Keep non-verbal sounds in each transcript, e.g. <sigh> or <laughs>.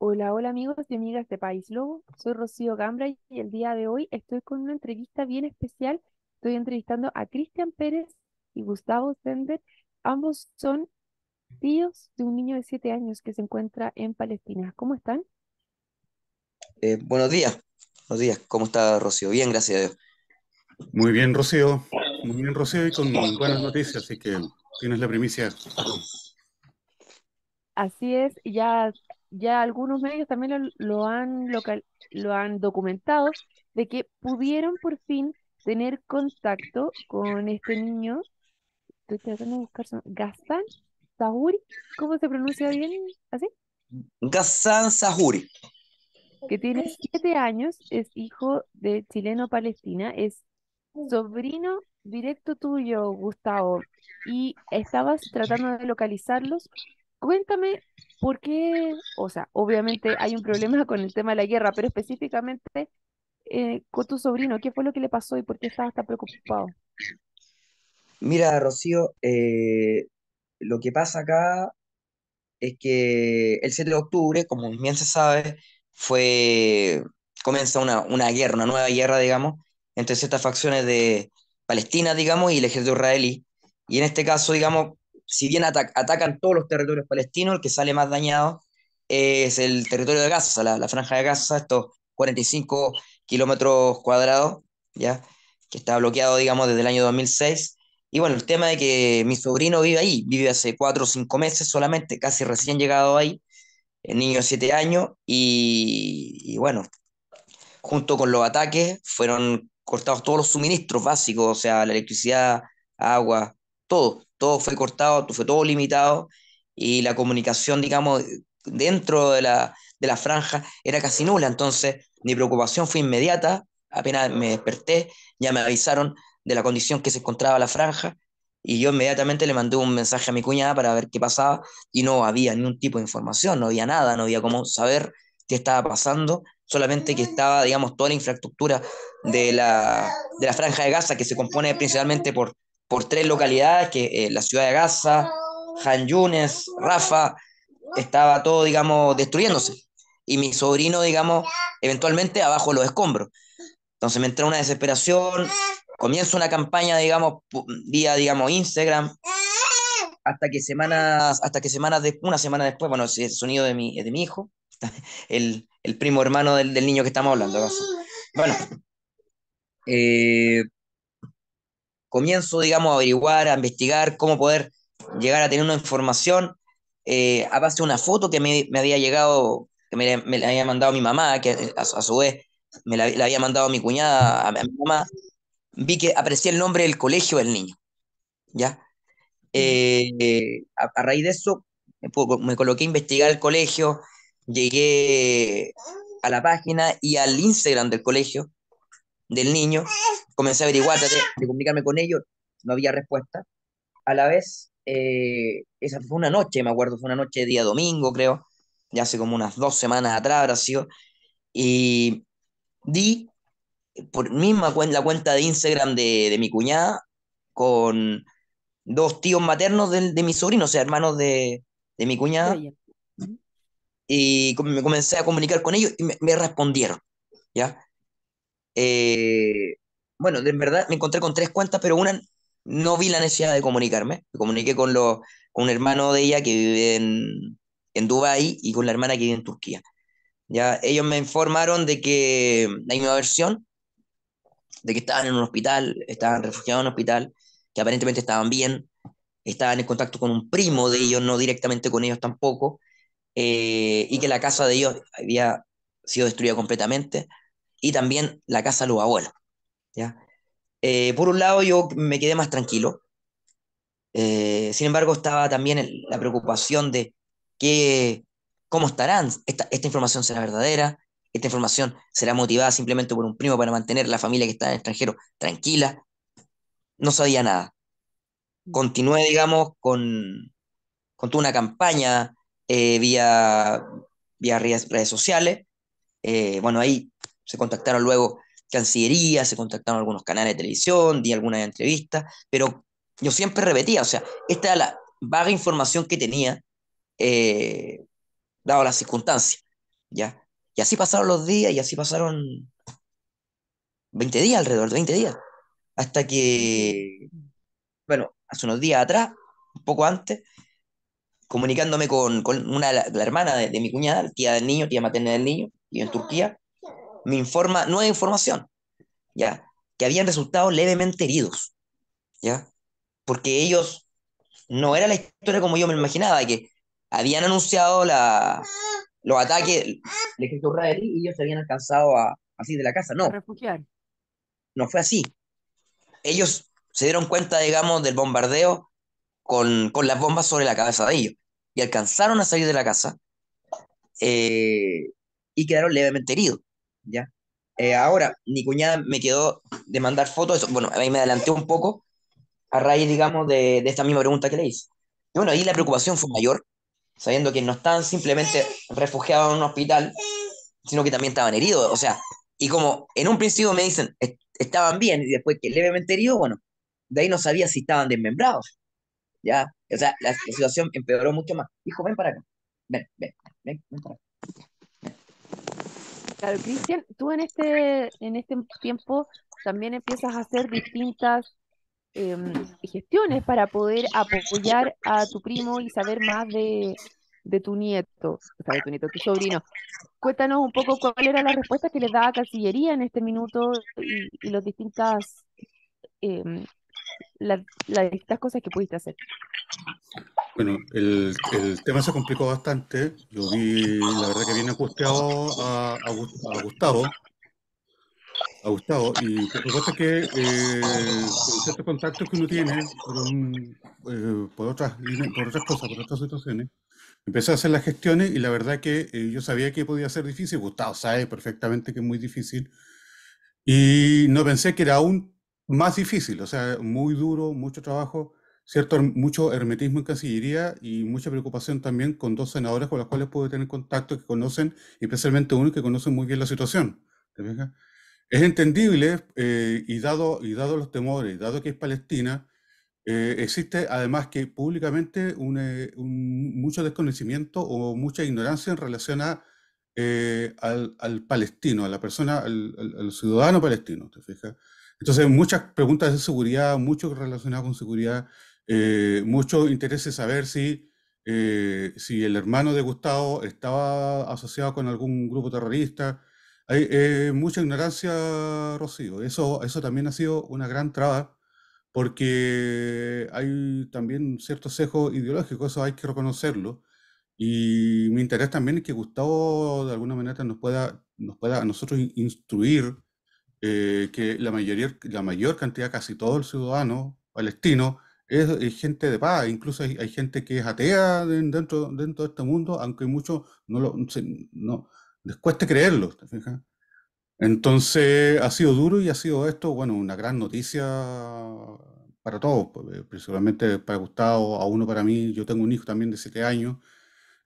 Hola, hola amigos y amigas de País Lobo. Soy Rocío Gambra y el día de hoy estoy con una entrevista bien especial. Estoy entrevistando a Cristian Pérez y Gustavo Sender. Ambos son tíos de un niño de siete años que se encuentra en Palestina. ¿Cómo están? Eh, buenos días. Buenos días. ¿Cómo está Rocío? Bien, gracias a Dios. Muy bien, Rocío. Muy bien, Rocío, y con buenas noticias, así que tienes la primicia. Así es, ya ya algunos medios también lo, han lo han documentado, de que pudieron por fin tener contacto con este niño. Estoy tratando de buscar su nombre, ¿Gazán Sahuri, ¿cómo se pronuncia bien? ¿Así? Gassan Sahuri. Que tiene siete años, es hijo de chileno-palestina, es sobrino directo tuyo, Gustavo, y estabas tratando de localizarlos cuéntame por qué, o sea, obviamente hay un problema <laughs> con el tema de la guerra, pero específicamente eh, con tu sobrino, ¿qué fue lo que le pasó y por qué estaba tan preocupado? Mira, Rocío, eh, lo que pasa acá es que el 7 de octubre, como bien se sabe, fue comienza una, una guerra, una nueva guerra, digamos, entre ciertas facciones de Palestina, digamos, y el ejército israelí. Y en este caso, digamos, si bien atacan todos los territorios palestinos, el que sale más dañado eh, es el territorio de Gaza, la, franja de Gaza, estos 45 kilómetros cuadrados, ¿ya? que está bloqueado, digamos, desde el año 2006. Y bueno, el tema de que mi sobrino vive ahí, vive hace cuatro o cinco meses solamente, casi recién llegado ahí, niño de siete años, y bueno, junto con los ataques fueron cortados todos los suministros básicos, o sea, la electricidad, agua, todo todo fue cortado, fue todo limitado y la comunicación, digamos, dentro de la, de la franja era casi nula. Entonces, mi preocupación fue inmediata, apenas me desperté, ya me avisaron de la condición que se encontraba la franja y yo inmediatamente le mandé un mensaje a mi cuñada para ver qué pasaba y no había ningún tipo de información, no había nada, no había cómo saber qué estaba pasando, solamente que estaba, digamos, toda la infraestructura de la, de la franja de Gaza, que se compone principalmente por por tres localidades, que eh, la ciudad de Gaza, Han Yunes, Rafa, estaba todo, digamos, destruyéndose. Y mi sobrino, digamos, eventualmente abajo los escombros. Entonces me entra una desesperación, comienzo una campaña, digamos, vía, digamos, Instagram, hasta que semanas, hasta que semanas de, una semana después, bueno, el sonido de mi, de mi hijo, <laughs> el, el primo hermano del, niño que estamos hablando. Bueno, eh, comienzo, digamos, a averiguar, a investigar cómo poder llegar a tener una información. Eh, a base de una foto que me, me había llegado, que me, me, había mandado mi mamá, que eh, a, su vez me la, había mandado mi cuñada, a, mi mamá, vi que aparecía el nombre del colegio del niño. ¿Ya? Eh, a, a, raíz de eso, me, coloqué a investigar el colegio, llegué a la página y al Instagram del colegio, del niño, comencé a averiguar, a de comunicarme con ellos, no había respuesta. A la vez, eh, esa fue una noche, me acuerdo, fue una noche de día domingo, creo, ya hace como unas dos semanas atrás brasil y di por misma la cuenta de Instagram de, mi cuñada con dos tíos maternos de, de mi sobrino, o sea, hermanos de, mi cuñada, y me comencé a comunicar con ellos y me, me respondieron, ¿ya? Eh, bueno, en verdad me encontré con tres cuentas, pero una no vi la necesidad de comunicarme. Me comuniqué con, los, con un hermano de ella que vive en, en Dubái y con la hermana que vive en Turquía. Ya, ellos me informaron de que hay una versión de que estaban en un hospital, estaban refugiados en un hospital, que aparentemente estaban bien, estaban en contacto con un primo de ellos, no directamente con ellos tampoco, eh, y que la casa de ellos había sido destruida completamente, y también la casa de los abuelos. ¿ya? Eh, por un lado yo me quedé más tranquilo, eh, sin embargo estaba también la preocupación de que, cómo estarán, esta, información será verdadera, esta información será motivada simplemente por un primo para mantener la familia que está en el extranjero tranquila. No sabía nada. Continué, digamos, con, con toda una campaña eh, vía, vía redes, redes sociales. bueno, ahí se contactaron luego Cancillería, se contactaron algunos canales de televisión, di algunas entrevistas, pero yo siempre repetía, o sea, esta era la vaga información que tenía, eh, dado las circunstancias, ¿ya? Y así pasaron los días y así pasaron 20 días, alrededor 20 días, hasta que, bueno, hace unos días atrás, un poco antes, comunicándome con, una, la, hermana de, de, mi cuñada, tía del niño, tía materna del niño, y en Turquía, me informa nueva información, ¿ya? Que habían resultado levemente heridos, ¿ya? Porque ellos, no era la historia como yo me imaginaba, que habían anunciado la, los ataques de ejército y ellos se habían alcanzado a, salir de la casa, no. No fue así. Ellos se dieron cuenta, digamos, del bombardeo con, con las bombas sobre la cabeza de ellos y alcanzaron a salir de la casa eh, y quedaron levemente heridos. ¿ya? Eh, ahora, mi cuñada me quedó de mandar fotos, bueno, ahí me adelanté un poco a raíz, digamos, de, de esta misma pregunta que le hice. Y bueno, ahí la preocupación fue mayor, sabiendo que no estaban simplemente refugiados en un hospital, sino que también estaban heridos, o sea, y como en un principio me dicen, estaban bien, y después que levemente heridos, bueno, de ahí no sabía si estaban desmembrados, ¿ya? O sea, la, situación empeoró mucho más. hijo ven para acá, ven, ven, ven, ven para acá. Claro, Cristian, tú en este, en este tiempo también empiezas a hacer distintas em, gestiones para poder apoyar a tu primo y saber más de, tu nieto, o sea, de tu nieto, tu sobrino. Cuéntanos un poco cuál era la respuesta que le daba Cancillería en este minuto y, y los distintas eh, las cosas que pudiste hacer? Bueno, el, el, tema se complicó bastante. Yo vi, la verdad que bien angustiado a, a, a Gustavo, a Gustavo. Y lo que que eh, con ciertos contactos que uno tiene por, eh, otras, por otras cosas, por otras situaciones, empecé a hacer las gestiones y la verdad que eh, yo sabía que podía ser difícil. Gustavo sabe perfectamente que es muy difícil. Y no pensé que era un más difícil, o sea, muy duro, mucho trabajo, cierto, mucho hermetismo en Cancillería y mucha preocupación también con dos senadores con las cuales pude tener contacto que conocen, especialmente uno que conoce muy bien la situación. ¿te fijas? Es entendible eh, y, dado, y dado los temores, dado que es Palestina, eh, existe además que públicamente eh, un, mucho desconocimiento o mucha ignorancia en relación a, al, palestino, a la persona, al, al ciudadano palestino, ¿te fijas? Entonces, muchas preguntas de seguridad, mucho relacionado con seguridad, eh, mucho interés en saber si, eh, si el hermano de Gustavo estaba asociado con algún grupo terrorista. Hay eh, mucha ignorancia, Rocío. Eso, eso también ha sido una gran traba, porque hay también cierto sesgo ideológico, eso hay que reconocerlo. Y mi interés también es que Gustavo de alguna manera nos pueda, nos pueda a nosotros instruir eh, que la, mayoría, la mayor cantidad, casi todo el ciudadano palestino, es, gente de paz. Incluso hay, gente que es atea dentro, dentro de este mundo, aunque muchos no, lo, no les cueste creerlo. Entonces ha sido duro y ha sido esto, bueno, una gran noticia para todos, pues, principalmente para Gustavo, a uno para mí, yo tengo un hijo también de 7 años,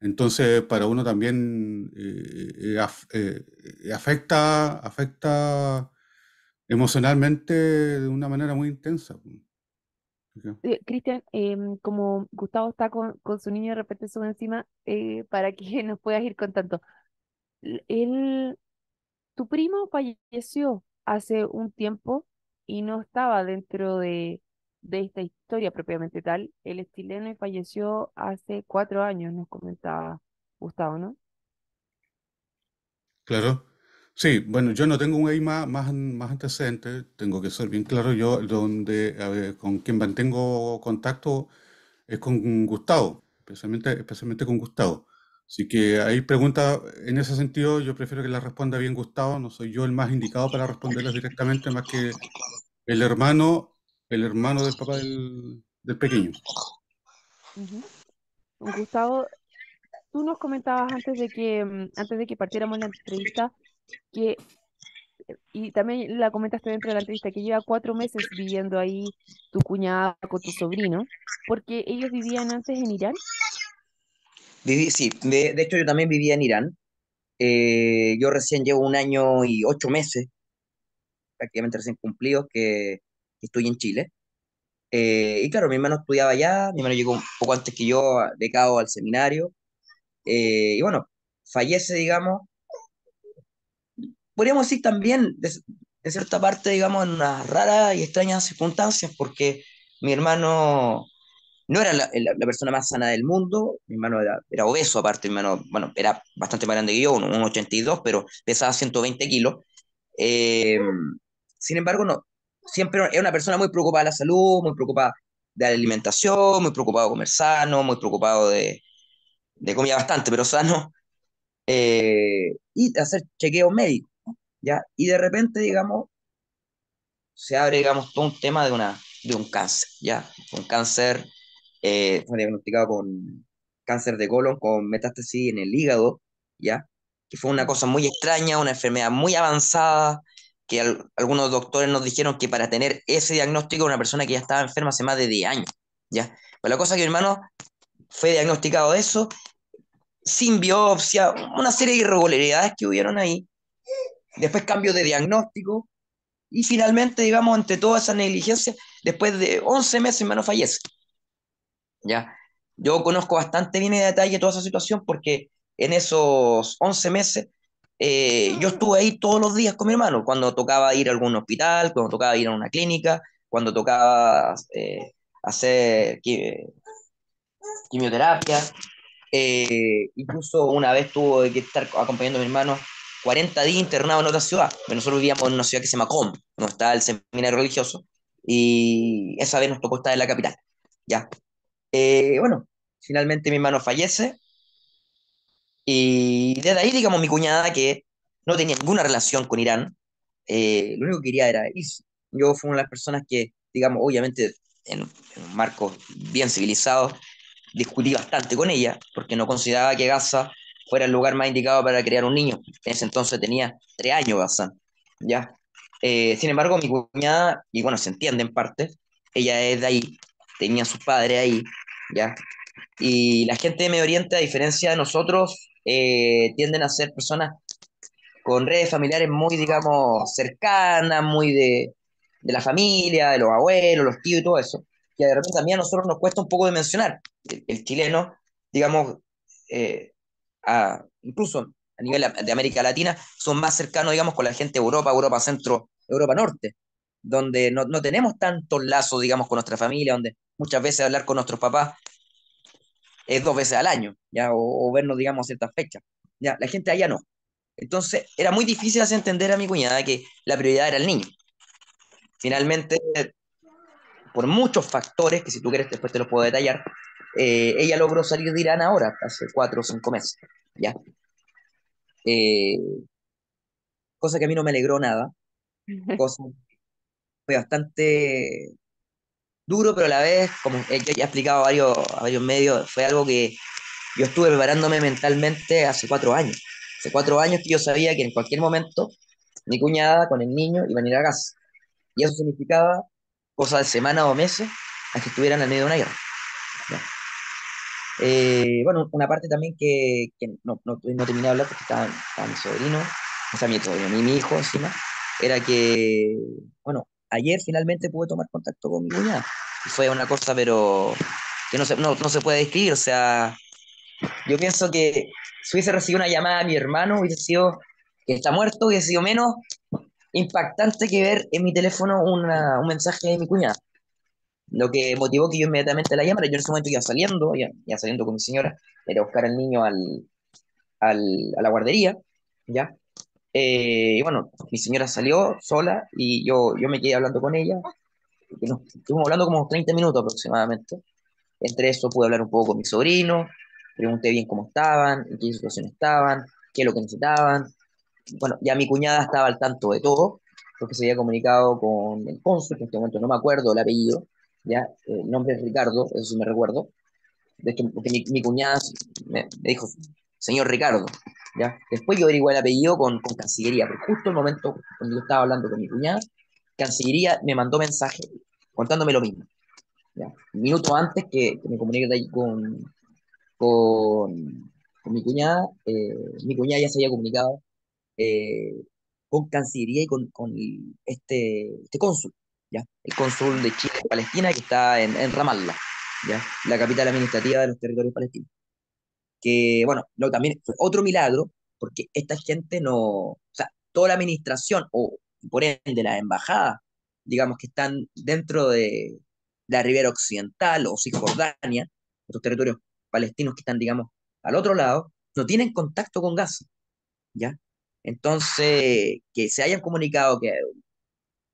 entonces para uno también eh, eh, afecta, afecta emocionalmente de una manera muy intensa. Eh, Cristian, em, como Gustavo está con, con, su niño de repente sube encima, eh, para que <laughs> nos puedas ir contando. El, tu primo falleció hace un tiempo y no estaba dentro de, de esta historia propiamente tal. el estileno falleció hace cuatro años, nos comentaba Gustavo, ¿no? Claro. Sí, bueno, yo no tengo un ahí más, más, antecedente, tengo que ser bien claro yo, donde con quien mantengo contacto es con Gustavo, especialmente, especialmente con Gustavo. Así que hay preguntas en ese sentido, yo prefiero que la responda bien Gustavo, no soy yo el más indicado para responderlas directamente, más que el hermano, el hermano del papá del, del pequeño. Gustavo, tú nos comentabas antes de que mm, antes de que partiéramos la entrevista que, y también la comentaste dentro de la entrevista, que lleva cuatro meses viviendo ahí tu cuñada con tu sobrino, porque ellos vivían antes en Irán. sí, de, hecho yo también vivía en Irán. Eh, yo recién llevo un año y ocho meses, prácticamente recién cumplidos, que, estoy en Chile. Eh, y claro, mi hermano estudiaba allá, mi hermano llegó un poco antes que yo, decaído al seminario. Eh, y bueno, fallece, digamos, podríamos decir también, de, cierta parte, digamos, en unas raras y extrañas circunstancias, porque mi hermano no era la, persona más sana del mundo, mi hermano era, obeso aparte, mi hermano, bueno, era bastante más grande que yo, un, 82, pero pesaba 120 kilos. Eh, sin embargo, no, siempre era una persona muy preocupada de la salud, muy preocupada de la alimentación, muy preocupado de comer sano, muy preocupado de, de comida bastante, pero sano, eh, y de hacer chequeos médicos. ¿ya? Y de repente, digamos, se abre, digamos, todo un tema de, una, de un cáncer, ¿ya? Un cáncer, eh, fue diagnosticado con cáncer de colon, con metástasis en el hígado, ¿ya? Que fue una cosa muy extraña, una enfermedad muy avanzada, que algunos doctores nos dijeron que para tener ese diagnóstico una persona que ya estaba enferma hace más de 10 años, ¿ya? Pero pues la cosa que mi hermano fue diagnosticado eso, sin biopsia, una serie de irregularidades que hubieron ahí, después cambio de diagnóstico, y finalmente, digamos, entre toda esa negligencia, después de 11 meses, mi hermano fallece. ¿Ya? Yo conozco bastante bien en detalle toda esa situación porque en esos 11 meses eh, yo estuve ahí todos los días con mi hermano, cuando tocaba ir a algún hospital, cuando tocaba ir a una clínica, cuando tocaba eh, hacer quimioterapia. Eh, incluso una vez tuve que estar acompañando a mi hermano 40 días internado en otra ciudad. Pero nosotros vivíamos en una ciudad que se llama Com, donde está el seminario religioso, y esa vez nos tocó estar en la capital. ¿ya? Eh, bueno, finalmente mi hermano fallece, y desde ahí, digamos, mi cuñada, que no tenía ninguna relación con Irán, eh, lo único que quería era irse. Yo fui una de las personas que, digamos, obviamente en, en un marco bien civilizado, discutí bastante con ella, porque no consideraba que Gaza fuera el lugar más indicado para crear un niño. En ese entonces tenía tres años ¿ya? Eh, sin embargo, mi cuñada, y bueno, se entiende en parte, ella es de ahí, tenía a sus padres ahí, ¿ya? Y la gente de Medio Oriente, a diferencia de nosotros, eh, tienden a ser personas con redes familiares muy, digamos, cercanas, muy de, la familia, de los abuelos, los tíos y todo eso, Y de repente también a nosotros nos cuesta un poco de mencionar. El, chileno, digamos, eh, incluso a nivel de América Latina, son más cercanos, digamos, con la gente de Europa, Europa Centro, Europa Norte, donde no, tenemos tantos lazos, digamos, con nuestra familia, donde muchas veces hablar con nuestros papás es dos veces al año, ya, o, vernos, digamos, a ciertas fechas. Ya, la gente allá no. Entonces, era muy difícil hacer entender a mi cuñada que la prioridad era el niño. Finalmente, por muchos factores, que si tú quieres después te los puedo detallar, eh, ella logró salir de Irán ahora, hace cuatro o cinco meses, ¿ya? Eh, cosa que a mí no me alegró nada, cosa fue bastante duro, pero a la vez, como ya he explicado a varios, medios, fue algo que yo estuve preparándome mentalmente hace cuatro años. Hace cuatro años que yo sabía que en cualquier momento mi cuñada con el niño iba a ir a casa. Y eso significaba, cosa de semana o meses, a que estuvieran en medio de una guerra. Eh, bueno, una parte también que, no, terminé de hablar porque estaba, mi sobrino, o sea, mi sobrino, mi, hijo encima, era que, bueno, ayer finalmente pude tomar contacto con mi cuñada. Y fue una cosa, pero que no se, no, se puede describir. O sea, yo pienso que si hubiese recibido una llamada a mi hermano, hubiese sido que está muerto, hubiese sido menos impactante que ver en mi teléfono un mensaje de mi cuñada. Lo que motivó que yo inmediatamente la llamara, yo en ese momento iba saliendo, ya, saliendo con mi señora, era buscar al niño al, al, a la guardería, ¿ya? Eh, y bueno, mi señora salió sola y yo, yo me quedé hablando con ella. estuvimos hablando como 30 minutos aproximadamente. Entre eso pude hablar un poco con mi sobrino, pregunté bien cómo estaban, en qué situación estaban, qué es lo que necesitaban. Bueno, ya mi cuñada estaba al tanto de todo, porque se había comunicado con el cónsul, que en este momento no me acuerdo el apellido, el eh, nombre es Ricardo, eso sí me recuerdo. mi, cuñada me, dijo, señor Ricardo, ¿ya? Después yo averigué el apellido con, Cancillería, pero justo el momento cuando yo estaba hablando con mi cuñada, Cancillería me mandó mensaje contándome lo mismo. ¿ya? antes que, me comuniqué con, mi cuñada, eh, mi cuñada ya se había comunicado eh, con Cancillería y con, este, este cónsul el consul de Chile Palestina, que está en, Ramallah, ¿ya? la capital administrativa de los territorios palestinos. Que, bueno, lo, también fue otro milagro, porque esta gente no, o sea, toda la administración, o por ende las embajadas, digamos que están dentro de la ribera occidental o Cisjordania, estos territorios palestinos que están, digamos, al otro lado, no tienen contacto con Gaza, ¿ya? Entonces, que se hayan comunicado que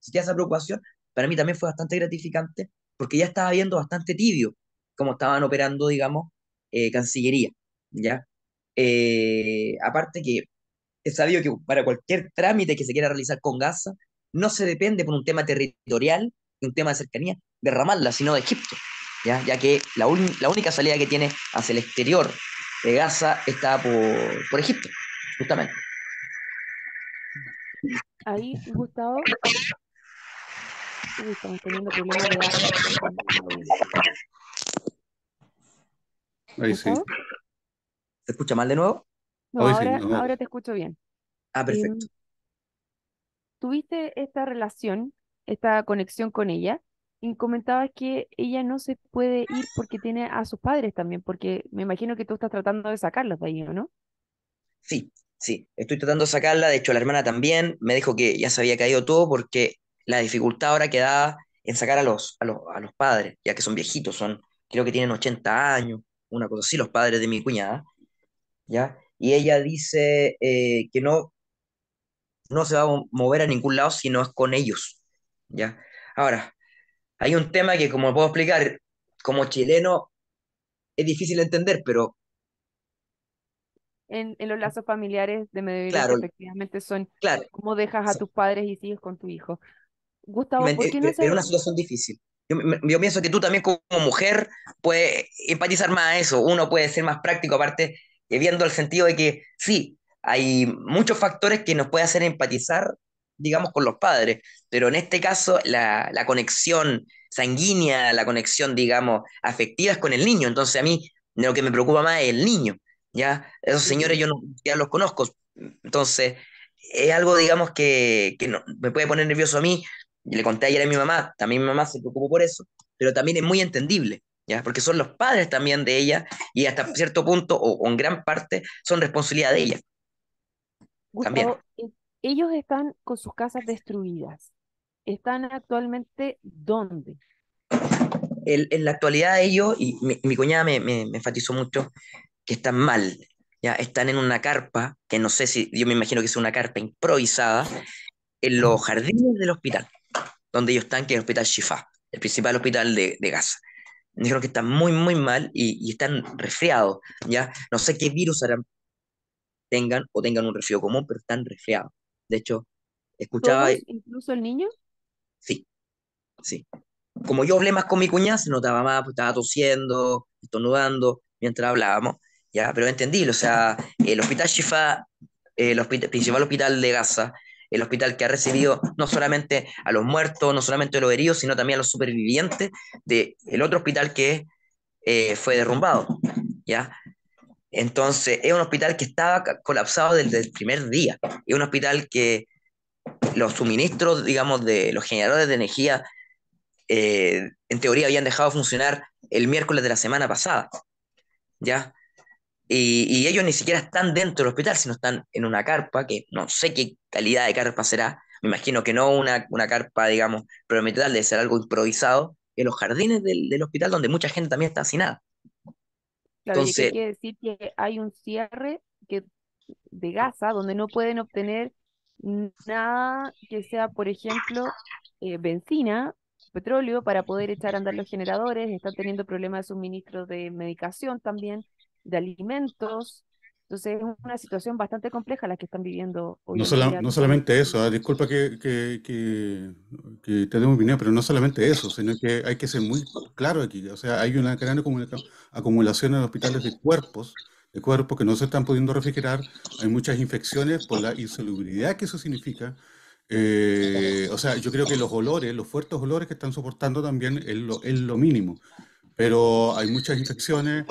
Si tiene esa preocupación, para mí también fue bastante gratificante porque ya estaba viendo bastante tibio cómo estaban operando, digamos, eh, Cancillería, ¿ya? Eh, aparte que he sabido que para cualquier trámite que se quiera realizar con Gaza, no se depende por un tema territorial, un tema de cercanía, de Ramallah, sino de Egipto, ¿ya? Ya que la, única salida que tiene hacia el exterior de Gaza está por, por Egipto, justamente. Ahí, Gustavo, estamos teniendo problemas de Ahí sí. ¿Se escucha mal de nuevo? No, ahora, te escucho bien. Ah, perfecto. Em, tuviste esta relación, esta conexión con ella, y comentabas que ella no se puede ir porque tiene a sus padres también, porque me imagino que tú estás tratando de sacarlos de ahí, ¿no? Sí, sí, estoy tratando de sacarla, de hecho la hermana también me dijo que ya se había caído todo porque la dificultad ahora queda en sacar a los, los, a los padres, ya que son viejitos, son, creo que tienen 80 años, una cosa así, los padres de mi cuñada, ¿ya? Y ella dice eh, que no, no se va a mover a ningún lado si no es con ellos, ¿ya? Ahora, hay un tema que, como puedo explicar, como chileno es difícil de entender, pero... En, los lazos familiares de Medellín, efectivamente son claro, cómo dejas a tus padres y sigues con tu hijo. Gustavo, ¿por eh, qué no Es eh, una situación difícil. Yo, pienso que tú también como mujer puedes empatizar más a eso. Uno puede ser más práctico, aparte, eh, viendo el sentido de que sí, hay muchos factores que nos pueden hacer empatizar, digamos, con los padres, pero en este caso la, la conexión sanguínea, la conexión, digamos, afectiva es con el niño. Entonces a mí lo que me preocupa más es el niño. ¿ya? Esos señores yo no, ya los conozco. Entonces, es algo, digamos, que, que me puede poner nervioso a mí, y le conté ayer a mi mamá, también mi mamá se preocupó por eso, pero también es muy entendible, ¿ya? Porque son los padres también de ella y hasta cierto punto, o, en gran parte, son responsabilidad de ella. Ellos están con sus casas destruidas. ¿Están actualmente dónde? en la actualidad ellos, y mi, cuñada me, enfatizó mucho, que están mal, ya están en una carpa, que no sé si, yo me imagino que es una carpa improvisada, en los jardines del hospital donde ellos están, que es el hospital Shifa, el principal hospital de, de Gaza. Me dijeron que están muy, muy mal y, están resfriados, ¿ya? No sé qué virus harán, tengan o tengan un resfriado común, pero están resfriados. De hecho, escuchaba... ¿Incluso el niño? Sí, sí. Como yo hablé más con mi cuñada, se notaba más, pues estaba tosiendo, estornudando, mientras hablábamos, ¿ya? Pero entendí, o sea, el hospital Shifa, el principal hospital de Gaza, el hospital que ha recibido no solamente a los muertos, no solamente a los heridos, sino también a los supervivientes del el otro hospital que eh, fue derrumbado. ¿ya? Entonces, es un hospital que estaba colapsado desde el primer día. Es un hospital que los suministros, digamos, de los generadores de energía, eh, en teoría habían dejado funcionar el miércoles de la semana pasada. ¿ya? Y, y, ellos ni siquiera están dentro del hospital, sino están en una carpa, que no sé qué calidad de carpa será, me imagino que no una, una carpa, digamos, pero de ser algo improvisado, en los jardines del, hospital donde mucha gente también está hacinada. Claro, Entonces, quiere decir que hay un cierre de gasa donde no pueden obtener nada que sea, por ejemplo, eh, benzina, petróleo, para poder echar a andar los generadores, están teniendo problemas de suministro de medicación también de alimentos. Entonces es una situación bastante compleja la que están viviendo hoy. No, no solamente eso, ah, disculpa que, que, que, te dé pero no solamente eso, sino que hay que ser muy claro aquí. O sea, hay una gran acumulación en hospitales de cuerpos, de cuerpos que no se están pudiendo refrigerar, hay muchas infecciones por la insalubridad que eso significa. Eh, o sea, yo creo que los olores, los fuertes olores que están soportando también es lo mínimo. Pero hay muchas infecciones,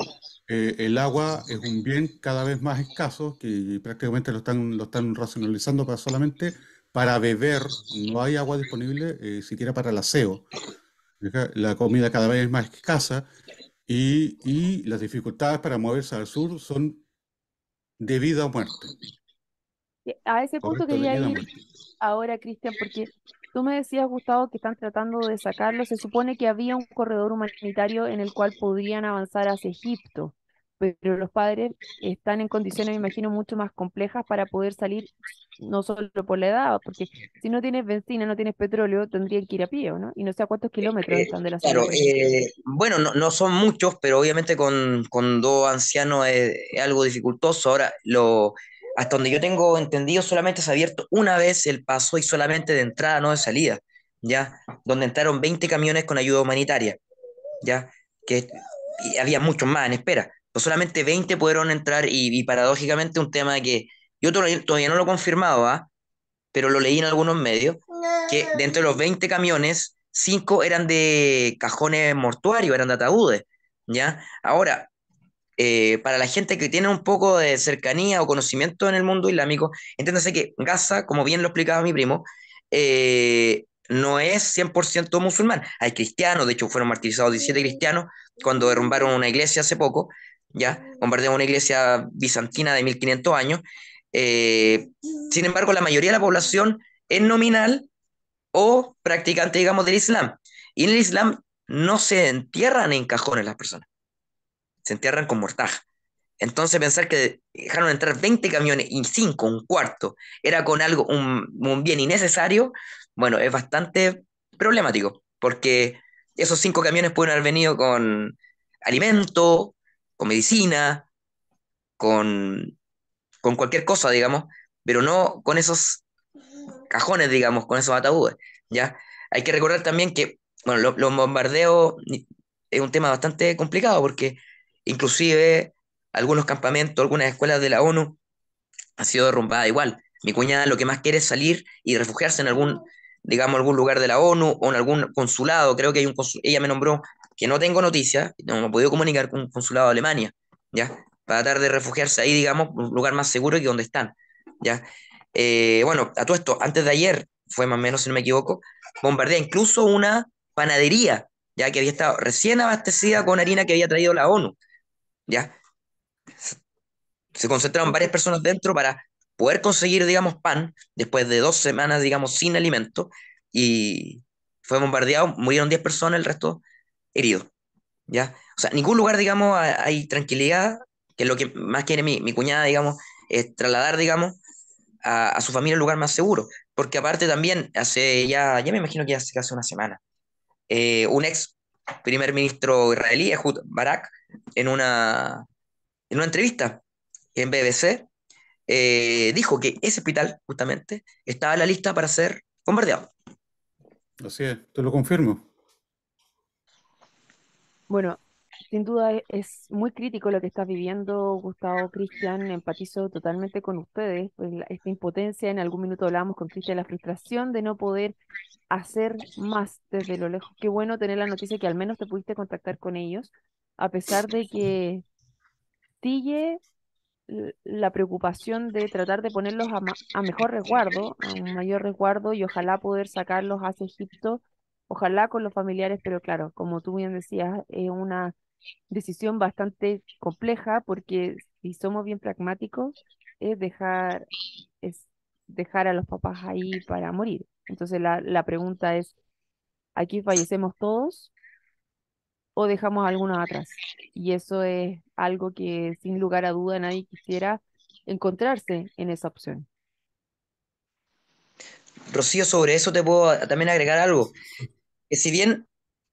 eh, el agua es un bien cada vez más escaso que prácticamente lo están, lo están racionalizando para solamente para beber. No hay agua disponible eh, siquiera para el aseo. La comida cada vez es más escasa y, las dificultades para moverse al sur son de vida o muerte. A ese punto quería ir ahora, Cristian, porque Tú me decías, Gustavo, que están tratando de sacarlo. Se supone que había un corredor humanitario en el cual podrían avanzar hacia Egipto, pero los padres están en condiciones, me imagino, mucho más complejas para poder salir, no solo por la edad, porque si no tienes benzina, no tienes petróleo, tendrían que ir a pie, ¿no? Y no sé a cuántos eh, kilómetros están de la ciudad. Eh, bueno, no, no, son muchos, pero obviamente con, con dos ancianos es algo dificultoso. Ahora, lo hasta donde yo tengo entendido, solamente se ha abierto una vez el paso y solamente de entrada, no de salida, ¿ya? Donde entraron 20 camiones con ayuda humanitaria, ¿ya? Que había muchos más en espera, pero pues solamente 20 pudieron entrar y, paradójicamente un tema que yo todavía no lo confirmaba, ¿ah? pero lo leí en algunos medios, que dentro de los 20 camiones, 5 eran de cajones mortuarios, eran de ataúdes, ¿ya? Ahora, eh, para la gente que tiene un poco de cercanía o conocimiento en el mundo islámico, entiéndase que Gaza, como bien lo explicaba mi primo, eh, no es 100% musulmán. Hay cristianos, de hecho fueron martirizados 17 cristianos cuando derrumbaron una iglesia hace poco, ¿ya? Bombardearon una iglesia bizantina de 1500 años. Eh, sin embargo, la mayoría de la población es nominal o practicante, digamos, del Islam. Y en el Islam no se entierran en cajones las personas se entierran con mortaja. Entonces pensar que dejaron entrar 20 camiones y 5, un cuarto, era con algo, un, bien innecesario, bueno, es bastante problemático, porque esos 5 camiones pueden haber venido con alimento, con medicina, con, con cualquier cosa, digamos, pero no con esos cajones, digamos, con esos ataúdes, ¿ya? Hay que recordar también que, bueno, los bombardeos es un tema bastante complicado porque Inclusive algunos campamentos, algunas escuelas de la ONU han sido derrumbadas igual. Mi cuñada lo que más quiere es salir y refugiarse en algún, digamos, algún lugar de la ONU o en algún consulado. Creo que hay un ella me nombró que no tengo noticias, no me he podido comunicar con un consulado de Alemania, ¿ya? Para tratar de refugiarse ahí, digamos, un lugar más seguro que donde están, ¿ya? Eh, bueno, a todo esto, antes de ayer, fue más o menos, si no me equivoco, bombardea incluso una panadería, ya que había estado recién abastecida con harina que había traído la ONU. ¿ya? Se concentraron varias personas dentro para poder conseguir, digamos, pan después de dos semanas, digamos, sin alimento y fue bombardeado, murieron 10 personas, el resto herido ¿ya? O sea, ningún lugar, digamos, hay tranquilidad, que es lo que más quiere mi, cuñada, digamos, es trasladar, digamos, a, su familia a lugar más seguro. Porque aparte también, hace ya, ya me imagino que hace casi una semana, eh, un ex primer ministro israelí, Ehud Barak, en una, en una entrevista en BBC, eh, dijo que ese hospital, justamente, estaba en la lista para ser bombardeado. Así es, te lo confirmo. Bueno, sin duda e, es muy crítico lo que estás viviendo, Gustavo, Cristian, empatizo totalmente con ustedes, pues, esta impotencia, en algún minuto hablábamos con Cristian, la frustración de no poder hacer más desde lo lejos. Qué bueno tener la noticia que al menos te pudiste contactar con ellos, a pesar de que sigue la preocupación de tratar de ponerlos a, a mejor resguardo, a un mayor resguardo y ojalá poder sacarlos hacia Egipto, ojalá con los familiares, pero claro, como tú bien decías, es una decisión bastante compleja porque si somos bien pragmáticos es dejar, es dejar a los papás ahí para morir. Entonces la, la pregunta es, ¿aquí fallecemos todos o dejamos a algunos atrás? Y eso es algo que sin lugar a duda nadie quisiera encontrarse en esa opción. Rocío, sobre eso te puedo también agregar algo. Que si bien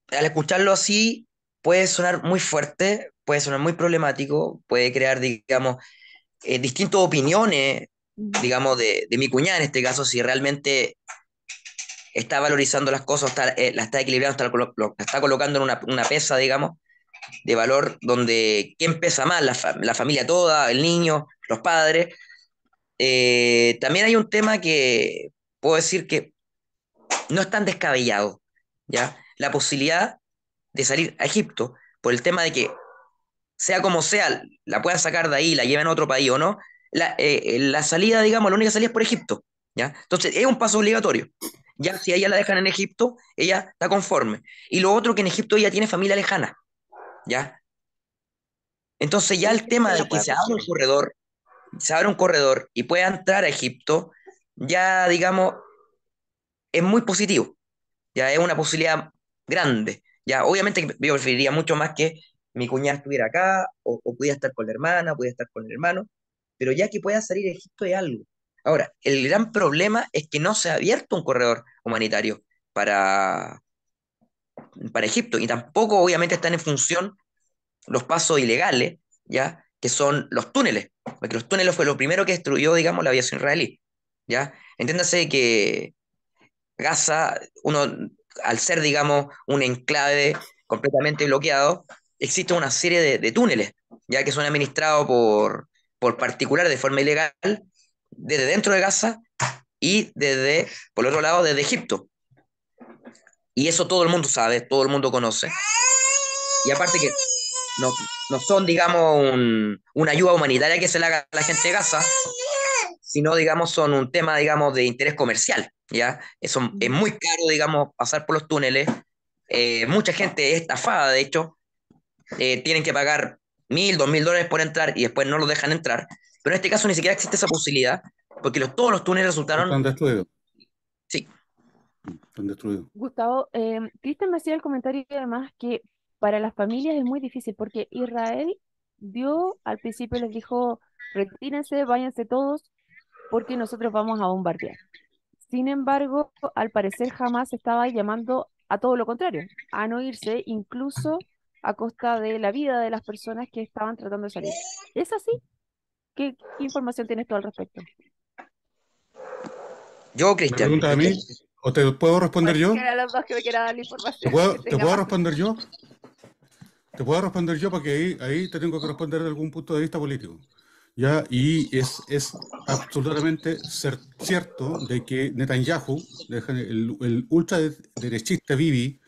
al escucharlo así, puede sonar muy fuerte, puede sonar muy problemático, puede crear, digamos, eh, distintas opiniones, digamos, de, mi cuñada en este caso, si realmente está valorizando las cosas, eh, la está equilibrando, está, está colocando en una, pesa, digamos, de valor donde quién pesa más, la, familia toda, el niño, los padres. Eh, también hay un tema que puedo decir que no es tan descabellado, ¿ya? La posibilidad de salir a Egipto por el tema de que, sea como sea, la puedan sacar de ahí, la lleven a otro país o no, la, eh, eh, la, salida, digamos, la única salida es por Egipto. ¿ya? Entonces, es un paso obligatorio. Ya si ella la dejan en Egipto, ella está conforme. Y lo otro que en Egipto ella tiene familia lejana. ¿ya? Entonces ya el tema de que se abra un corredor, se abra un corredor y pueda entrar a Egipto, ya digamos, es muy positivo. Ya es una posibilidad grande. Ya, obviamente yo preferiría mucho más que mi cuñada estuviera acá, o, pudiera estar con la hermana, pudiera estar con el hermano, pero ya que pueda salir Egipto es algo. Ahora, el gran problema es que no se ha abierto un corredor humanitario para, para Egipto, y tampoco obviamente están en función los pasos ilegales, ¿ya? que son los túneles, porque los túneles fue lo primero que destruyó, digamos, la aviación israelí. ¿ya? Entiéndase que Gaza, uno al ser, digamos, un enclave completamente bloqueado, existe una serie de, túneles, ya que son administrados por, por particulares de forma ilegal desde dentro de Gaza y desde, por otro lado, desde Egipto. Y eso todo el mundo sabe, todo el mundo conoce. Y aparte que no, son, digamos, una ayuda humanitaria que se le haga a la gente de Gaza, sino, digamos, son un tema, digamos, de interés comercial, ¿ya? Eso es muy caro, digamos, pasar por los túneles. Eh, mucha gente es estafada, de hecho, eh, tienen que pagar mil, dos mil dólares por entrar y después no lo dejan entrar. Pero en este caso ni siquiera existe esa posibilidad, porque todos los túneles resultaron... Están destruidos. Sí. Están destruidos. Gustavo, eh, me hacía el comentario además que para las familias es muy difícil, porque Israel dio, al principio les dijo, retírense, váyanse todos, porque nosotros vamos a bombardear. Sin embargo, al parecer jamás estaba llamando a todo lo contrario, a no irse, incluso a costa de la vida de las personas que estaban tratando de salir. ¿Es así? ¿Qué, información tienes tú al respecto? Yo, Cristian. a mí? ¿O te puedo responder yo? ¿Te puedo, responder yo? Te puedo responder yo porque ahí, ahí te tengo que responder de algún punto de vista político. ¿ya? Y es, es absolutamente cierto de que Netanyahu, el, ultra ultraderechista Bibi,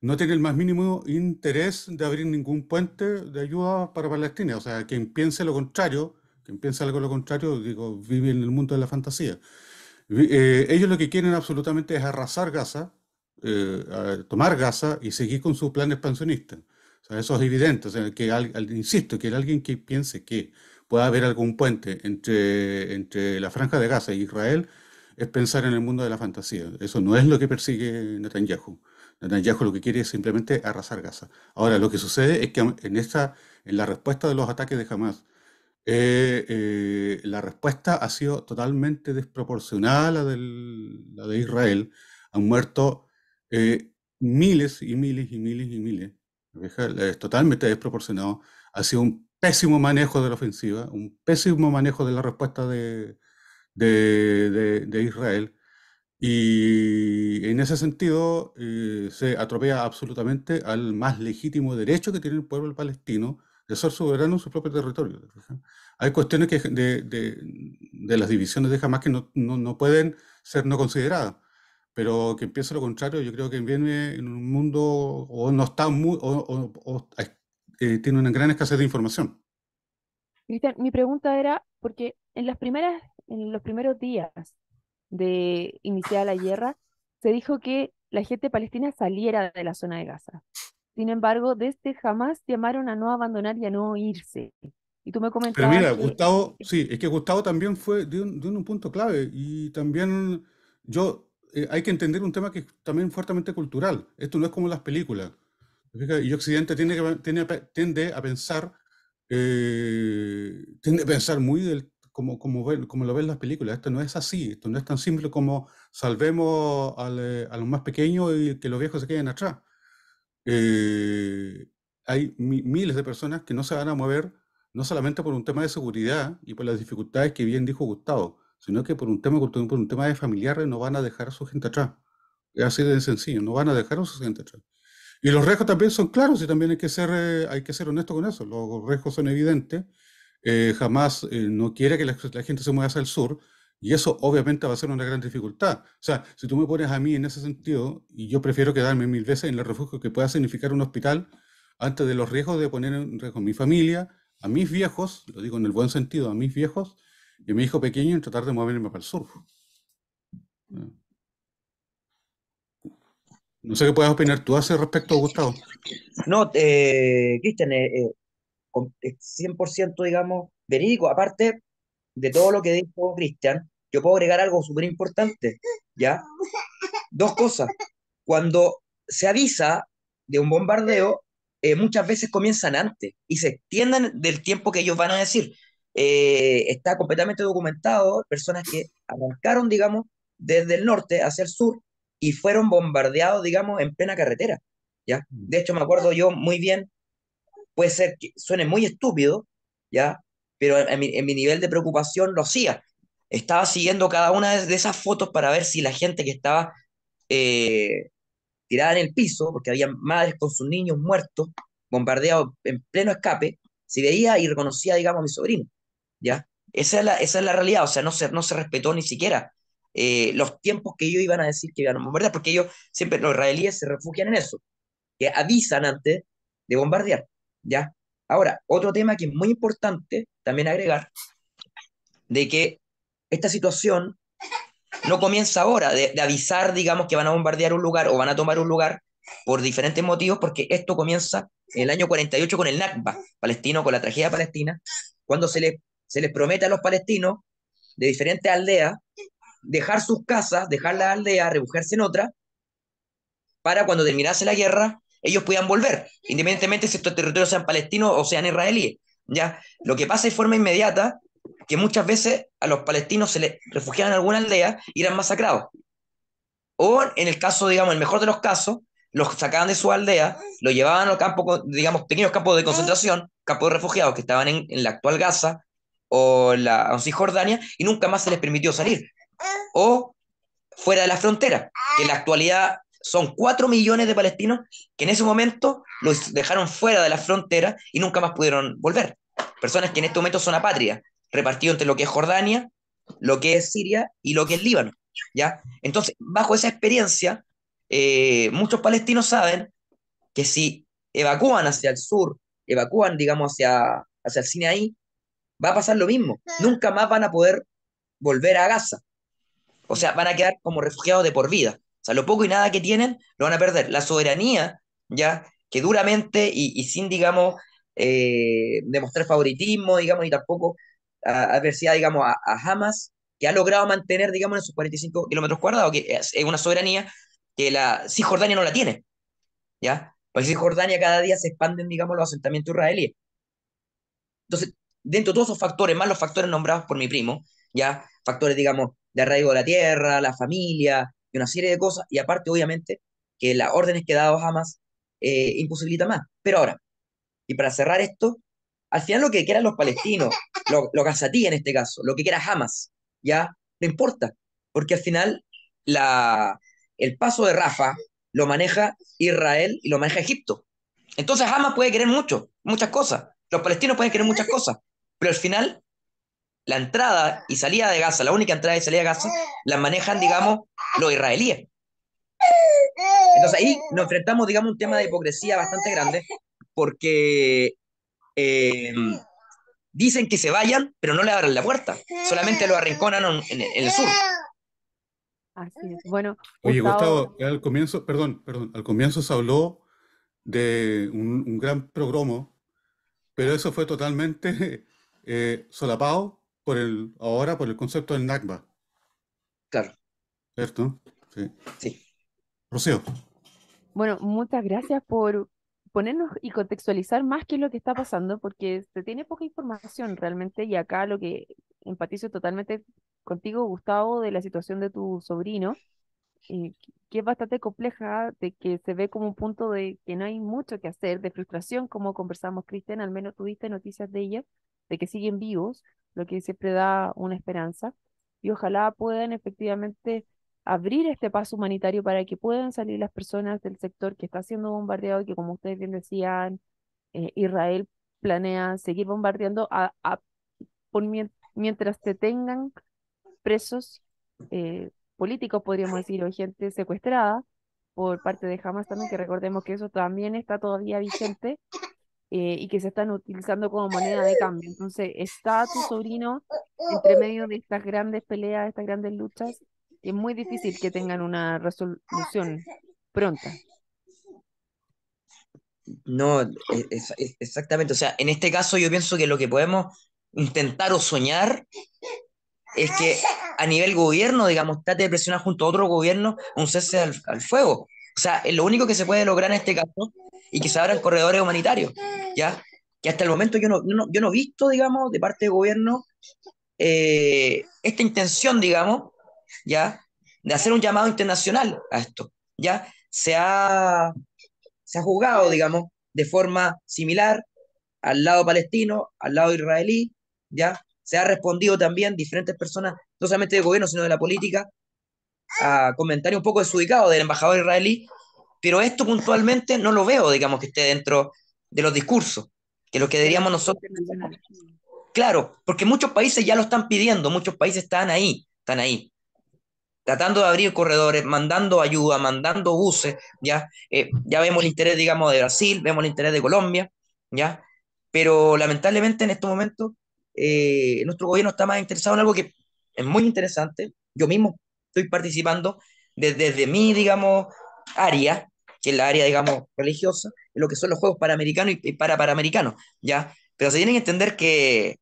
no tiene el más mínimo interés de abrir ningún puente de ayuda para Palestina. O sea, quien piense lo contrario, quien piense algo lo contrario, digo, vive en el mundo de la fantasía. Eh, ellos lo que quieren absolutamente es arrasar Gaza, eh, tomar Gaza y seguir con su plan expansionista. O sea, eso es evidente. O sea, que insisto, que alguien que piense que pueda haber algún puente entre, entre la franja de Gaza y e Israel, es pensar en el mundo de la fantasía. Eso no es lo que persigue Netanyahu. Netanyahu lo que quiere es simplemente arrasar Gaza. Ahora, lo que sucede es que en, esta, en la respuesta de los ataques de Hamas, eh, eh, la respuesta ha sido totalmente desproporcionada la, de Israel. Han muerto eh, miles y miles y miles y miles. Es totalmente desproporcionado. Ha sido un pésimo manejo de la ofensiva, un pésimo manejo de la respuesta de, de, de, Israel. Y en ese sentido eh, se atropella absolutamente al más legítimo derecho que tiene el pueblo palestino de ser soberano en su propio territorio. Hay cuestiones que de, de, las divisiones de jamás que no, no, no, pueden ser no consideradas, pero que empiece lo contrario, yo creo que viene en un mundo o no está muy, o eh, tiene una gran escasez de información. Cristian, mi pregunta era, porque en, los primeros días de iniciar la guerra, se dijo que la gente palestina saliera de la zona de Gaza. Sin embargo, desde jamás llamaron a no abandonar y a no irse. Y tú me comentabas. Pero mira, Gustavo, sí, es que Gustavo también fue de un, punto clave. Y también yo, eh, hay que entender un tema que es también fuertemente cultural. Esto no es como las películas. Y Occidente tiene que, tiene, tiende a pensar, eh, pensar muy como, como, como lo ven las películas. Esto no es así, esto no es tan simple como salvemos eh, a los más pequeños y que los viejos se queden atrás. Eh, hay miles de personas que no se van a mover, no solamente por un tema de seguridad y por las dificultades que bien dijo Gustavo, sino que por un tema, por un tema de familiares no van a dejar a su gente atrás. Es así de sencillo, no van a dejar a su gente atrás. Y los riesgos también son claros y también hay que ser, eh, hay que ser honesto con eso. Los riesgos son evidentes. Eh, jamás eh, no quiere que la, gente se mueva hacia el sur y eso obviamente va a ser una gran dificultad. O sea, si tú me pones a mí en ese sentido, y yo prefiero quedarme mil veces en el refugio que pueda significar un hospital antes de los riesgos de poner en riesgo a mi familia, a mis viejos, lo digo en el buen sentido, a mis viejos y a mi hijo pequeño en tratar de moverme para el sur. Mm. No sé qué puedes opinar tú hace respecto, Gustavo. No, eh, Cristian, 100% eh, eh, digamos verídico. Aparte de todo lo que dijo Cristian, yo puedo agregar algo súper importante, ¿ya? Dos cosas. Cuando se avisa de un bombardeo, muchas veces comienzan antes y se extienden del tiempo que ellos van a decir. está completamente documentado personas que arrancaron, digamos, desde el norte hacia el sur y fueron bombardeados, digamos, en plena carretera. ¿ya? Mm. De hecho, me acuerdo yo muy bien, puede ser que suene muy estúpido, ¿ya? pero en, mi, nivel de preocupación lo hacía. Estaba siguiendo cada una de, esas fotos para ver si la gente que estaba eh, tirada en el piso, porque había madres con sus niños muertos, bombardeados en pleno escape, si veía y reconocía, digamos, a mi sobrino. ¿ya? Esa es la, esa es la realidad, o sea, no se, no se respetó ni siquiera eh, los tiempos que ellos iban a decir que iban a bombardear, porque ellos siempre, los israelíes se refugian en eso, que avisan antes de bombardear, ¿ya? Ahora, otro tema que es muy importante también agregar, de que esta situación no comienza ahora, de, avisar, digamos, que van a bombardear un lugar o van a tomar un lugar por diferentes motivos, porque esto comienza en el año 48 con el Nakba palestino, con la tragedia palestina, cuando se les, se les promete a los palestinos de diferentes aldeas dejar sus casas, dejar la aldea, refugiarse en otra, para cuando terminase la guerra, ellos puedan volver, independientemente si estos territorios sean palestinos o sean israelíes. ¿ya? Lo que pasa de forma inmediata, que muchas veces a los palestinos se les refugiaban en alguna aldea y eran masacrados. O en el caso, digamos, el mejor de los casos, los sacaban de su aldea, los llevaban a campo digamos, pequeños campos de concentración, campos de refugiados que estaban en, la actual Gaza o la Cisjordania, y nunca más se les permitió salir o fuera de la frontera, que en la actualidad son 4 millones de palestinos que en ese momento los dejaron fuera de la frontera y nunca más pudieron volver. Personas que en este momento son apátridas, repartidos entre lo que es Jordania, lo que es Siria y lo que es Líbano. ¿ya? Entonces, bajo esa experiencia, eh, muchos palestinos saben que si evacúan hacia el sur, evacúan, digamos, hacia, hacia el ahí va a pasar lo mismo. Nunca más van a poder volver a Gaza. O sea, van a quedar como refugiados de por vida. O sea, lo poco y nada que tienen lo van a perder. La soberanía, ya, que duramente y, sin, digamos, eh, demostrar favoritismo, digamos, y tampoco adversidad, digamos, a, a, Hamas, que ha logrado mantener, digamos, en sus 45 kilómetros cuadrados, que es, una soberanía que la Cisjordania no la tiene, ¿ya? Porque Cisjordania cada día se expanden, digamos, los asentamientos israelíes. Entonces, dentro de todos esos factores, más los factores nombrados por mi primo, ya, factores, digamos, de arraigo de la tierra, la familia y una serie de cosas. Y aparte, obviamente, que las órdenes que dado Hamas imposibilitan eh, imposibilita más. Pero ahora, y para cerrar esto, al final lo que quieran los palestinos, <laughs> lo, lo ti en este caso, lo que quiera Hamas, ya no importa, porque al final la, el paso de Rafa lo maneja Israel y lo maneja Egipto. Entonces Hamas puede querer mucho, muchas cosas, los palestinos pueden querer muchas cosas, pero al final la entrada y salida de Gaza, la única entrada y salida de Gaza, la manejan, digamos, los israelíes. Entonces ahí nos enfrentamos, digamos, un tema de hipocresía bastante grande, porque eh, dicen que se vayan, pero no le abran la puerta, solamente lo arrinconan en, el sur. Así es. Bueno, Oye, Gustavo, al comienzo, perdón, perdón, al comienzo se habló de un, gran progromo, pero eso fue totalmente <laughs> eh, solapado por el, ahora por el concepto del NACBA. Claro. ¿Cierto? Sí. Rocío. Bueno, muchas gracias por ponernos y contextualizar más qué es lo que está pasando, porque se tiene poca información realmente, y acá lo que empatizo totalmente contigo, Gustavo, de la situación de tu sobrino, y eh, que es bastante compleja, de que se ve como un punto de que no hay mucho que hacer, de frustración, como conversamos, Cristian, al menos tuviste noticias de ella, de que siguen vivos, lo que siempre da una esperanza, y ojalá puedan efectivamente abrir este paso humanitario para que puedan salir las personas del sector que está siendo bombardeado y que, como ustedes bien decían, eh, Israel planea seguir bombardeando a, mientras se tengan presos eh, políticos, podríamos decir, o gente secuestrada por parte de Hamas también, que recordemos que eso también está todavía vigente eh, y que se están utilizando como moneda de cambio. Entonces, está tu sobrino <laughs> entre medio de estas grandes peleas, estas grandes luchas, es muy difícil que tengan una resolución pronta. No, e-, exactamente. O sea, en este caso yo pienso que lo que podemos intentar o soñar es que a nivel gobierno, digamos, trate de presionar junto a otro gobierno un cese al fuego. O sea, lo único que se puede lograr en este caso y que se abran corredores humanitarios, ¿ya? Que hasta el momento yo no, yo no he visto, digamos, de parte del gobierno eh, esta intención, digamos, ¿ya? De hacer un llamado internacional a esto, ¿ya? Se ha, se ha jugado, digamos, de forma similar al lado palestino, al lado israelí, ¿ya? Se ha respondido también diferentes personas, no solamente del gobierno, sino de la política, a un poco desubicado del embajador israelí, pero esto puntualmente no lo veo, digamos, que esté dentro de los discursos, que lo que diríamos nosotros... Claro, porque muchos países ya lo están pidiendo, muchos países están ahí, están ahí, tratando de abrir corredores, mandando ayuda, mandando buses, ¿ya? Eh, ya vemos el interés, digamos, de Brasil, vemos el interés de Colombia, ¿ya? Pero lamentablemente en estos momentos eh, nuestro gobierno está más interesado en algo que es muy interesante. Yo mismo estoy participando desde, mi, digamos, área, que es la área, digamos, religiosa, en lo que son los Juegos para y, y para Panamericanos, ¿ya? Pero se tienen que entender que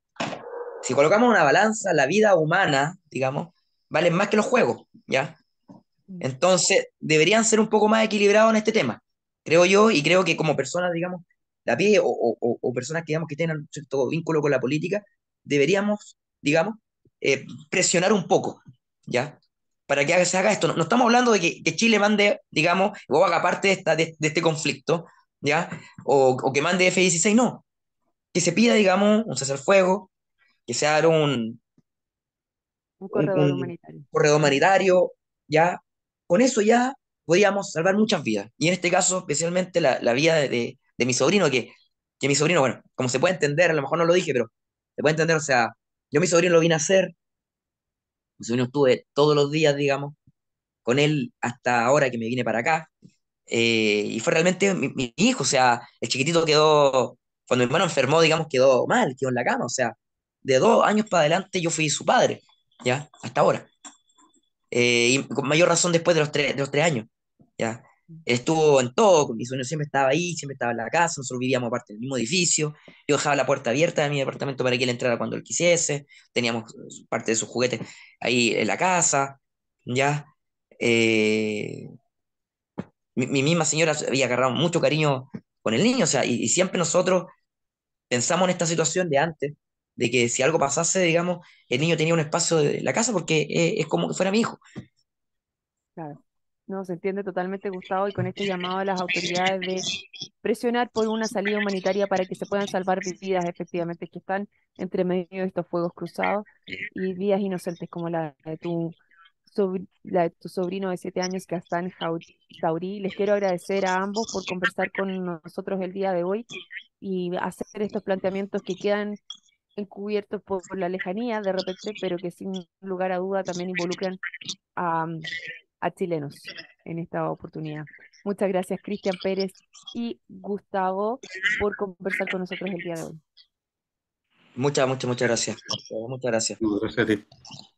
si colocamos una balanza, la vida humana, digamos, vale más que los juegos, ¿ya? Mm. Entonces, deberían ser un poco más equilibrados en este tema, creo yo, y creo que como personas, digamos, la pie o, personas que, digamos, que tengan cierto vínculo con la política, deberíamos, digamos, eh, presionar un poco, ¿ya? para que se haga esto. No, estamos hablando de que, Chile mande, digamos, o haga parte de, esta, de, este conflicto, ¿ya? O, que mande F-16, no. Que se pida, digamos, un fuego que se haga un... Un corredor humanitario un humanitario. Corredor humanitario, ¿ya? Con eso ya podríamos salvar muchas vidas. Y en este caso, especialmente la, vida de, mi sobrino, que, que mi sobrino, bueno, como se puede entender, a lo mejor no lo dije, pero se puede entender, o sea, yo mi sobrino lo a hacer yo estuve todos los días, digamos, con él hasta ahora que me vine para acá. Eh, y fue realmente mi, hijo, o sea, el chiquitito quedó, cuando mi hermano enfermó, digamos, quedó mal, quedó en la cama, o sea, de dos años para adelante yo fui su padre, ¿ya? Hasta ahora. Eh, y con mayor razón después de los, tres, de los tres años, ¿ya? estuvo en todo, mi sueño siempre estaba ahí, siempre estaba en la casa, nosotros vivíamos aparte del mismo edificio, yo dejaba la puerta abierta de mi departamento para que él entrara cuando él quisiese, teníamos parte de sus juguetes ahí en la casa, ¿ya? Eh, mi, mi, misma señora había agarrado mucho cariño con el niño, o sea, y, siempre nosotros pensamos en esta situación de antes, de que si algo pasase, digamos, el niño tenía un espacio de la casa porque eh, es como que fuera mi hijo. Claro. No, se entiende totalmente, Gustavo, y con este llamado a las autoridades de presionar por una salida humanitaria para que se puedan salvar vidas efectivamente que están entre medio de estos fuegos cruzados y vidas inocentes como la de tu, de tu sobrino de siete años, en Jaurí. Les quiero agradecer a ambos por conversar con nosotros el día de hoy y hacer estos planteamientos que quedan encubiertos por, la lejanía de repente, pero que sin lugar a duda también involucran a a chilenos en esta oportunidad. Muchas gracias, Cristian Pérez y Gustavo, por conversar con nosotros el día de hoy. Muchas, muchas, muchas gracias. Muchas gracias. gracias a ti.